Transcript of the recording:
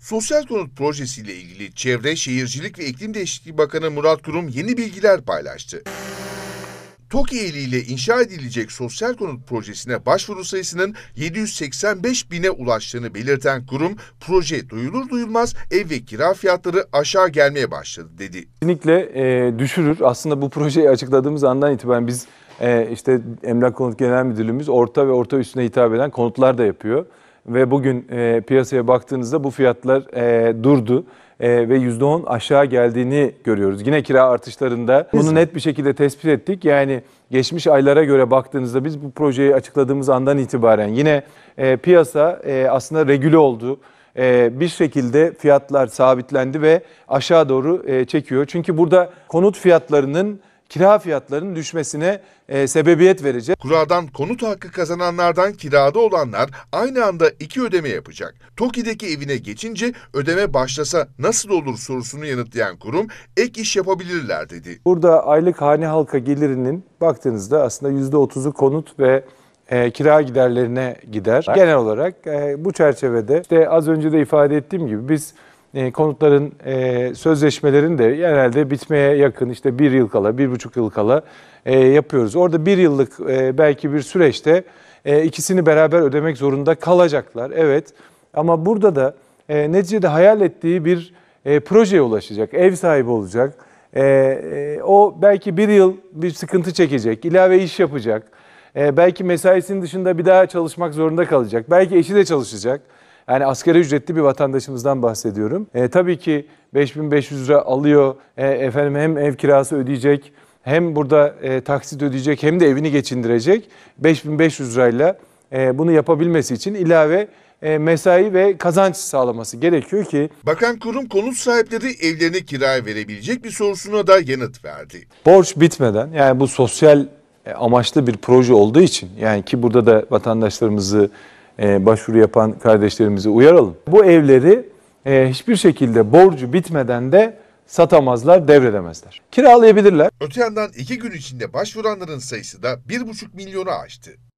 Sosyal konut projesiyle ilgili Çevre, Şehircilik ve İklim Değişikliği Bakanı Murat Kurum yeni bilgiler paylaştı. TOKİ eliyle inşa edilecek sosyal konut projesine başvuru sayısının 785 bine ulaştığını belirten kurum, proje duyulur duyulmaz ev ve kira fiyatları aşağı gelmeye başladı dedi. Kesinlikle e, düşürür. Aslında bu projeyi açıkladığımız andan itibaren biz e, işte Emlak Konut Genel Müdürlüğümüz orta ve orta üstüne hitap eden konutlar da yapıyor ve bugün e, piyasaya baktığınızda bu fiyatlar e, durdu e, ve %10 aşağı geldiğini görüyoruz. Yine kira artışlarında bunu net bir şekilde tespit ettik. Yani geçmiş aylara göre baktığınızda biz bu projeyi açıkladığımız andan itibaren yine e, piyasa e, aslında regüle oldu. E, bir şekilde fiyatlar sabitlendi ve aşağı doğru e, çekiyor. Çünkü burada konut fiyatlarının kira fiyatlarının düşmesine e, sebebiyet verecek. Kuradan konut hakkı kazananlardan kirada olanlar aynı anda iki ödeme yapacak. TOKİ'deki evine geçince ödeme başlasa nasıl olur sorusunu yanıtlayan kurum ek iş yapabilirler dedi. Burada aylık hane halka gelirinin baktığınızda aslında %30'u konut ve e, kira giderlerine gider. Genel olarak e, bu çerçevede işte az önce de ifade ettiğim gibi biz e, konutların e, sözleşmelerini de genelde bitmeye yakın işte bir yıl kala, bir buçuk yıl kala e, yapıyoruz. Orada bir yıllık e, belki bir süreçte ikisini beraber ödemek zorunda kalacaklar. Evet ama burada da e, neticede hayal ettiği bir projeye ulaşacak, ev sahibi olacak. o belki bir yıl bir sıkıntı çekecek, ilave iş yapacak. belki mesaisinin dışında bir daha çalışmak zorunda kalacak. Belki eşi de çalışacak. Yani asgari ücretli bir vatandaşımızdan bahsediyorum. E, tabii ki 5500 lira alıyor. E, efendim hem ev kirası ödeyecek, hem burada e, taksit ödeyecek, hem de evini geçindirecek. 5500 lirayla e, bunu yapabilmesi için ilave e, mesai ve kazanç sağlaması gerekiyor ki. Bakan kurum konut sahipleri evlerini kiraya verebilecek bir sorusuna da yanıt verdi. Borç bitmeden yani bu sosyal e, amaçlı bir proje olduğu için yani ki burada da vatandaşlarımızı e, başvuru yapan kardeşlerimizi uyaralım. Bu evleri e, hiçbir şekilde borcu bitmeden de satamazlar, devredemezler. Kiralayabilirler. Öte yandan iki gün içinde başvuranların sayısı da 1,5 milyonu aştı.